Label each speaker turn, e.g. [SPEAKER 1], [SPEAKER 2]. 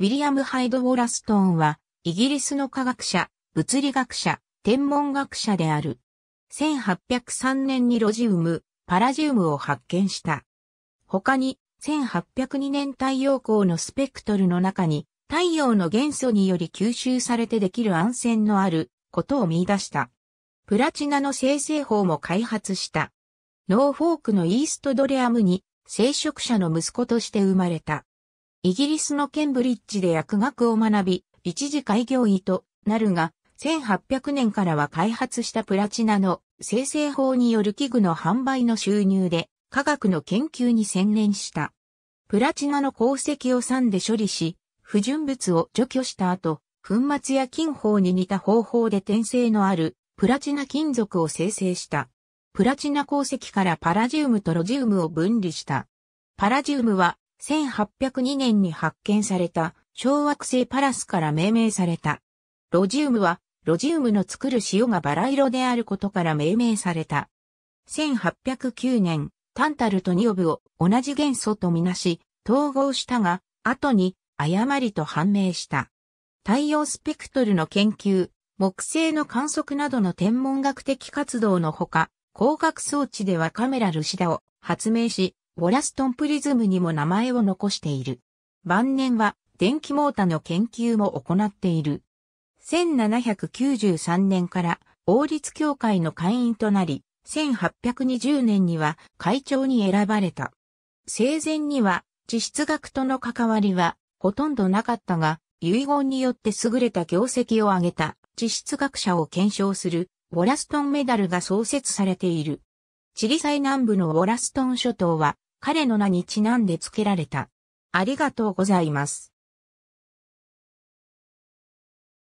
[SPEAKER 1] ウィリ
[SPEAKER 2] アム・ハイド・ウォラストーンは、イギリスの科学者、物理学者、天文学者である。1803年にロジウム、パラジウムを発見した。他に、1802年太陽光のスペクトルの中に、太陽の元素により吸収されてできる暗線のあることを見出した。プラチナの生成法も開発した。ノーフォークのイーストドレアムに、聖職者の息子として生まれた。イギリスのケンブリッジで薬学を学び、一時開業医となるが、1800年からは開発したプラチナの生成法による器具の販売の収入で科学の研究に専念した。プラチナの鉱石を酸で処理し、不純物を除去した後、粉末や金法に似た方法で転生のあるプラチナ金属を生成した。プラチナ鉱石からパラジウムとロジウムを分離した。パラジウムは1802年に発見された小惑星パラスから命名された。ロジウムは、ロジウムの作る塩がバラ色であることから命名された。1809年、タンタルとニオブを同じ元素とみなし、統合したが、後に誤りと判明した。太陽スペクトルの研究、木星の観測などの天文学的活動のほか、光学装置ではカメラルシダを発明し、ボラストンプリズムにも名前を残している。晩年は電気モータの研究も行っている。1793年から王立協会の会員となり、1820年には会長に選ばれた。生前には地質学との関わりはほとんどなかったが、遺言によって優れた業績を挙げた地質学者を検証するウォラストンメダルが創設されている。チリ最南部のウォラストン諸島は彼の名にちなんで付けられた。ありがとうございます。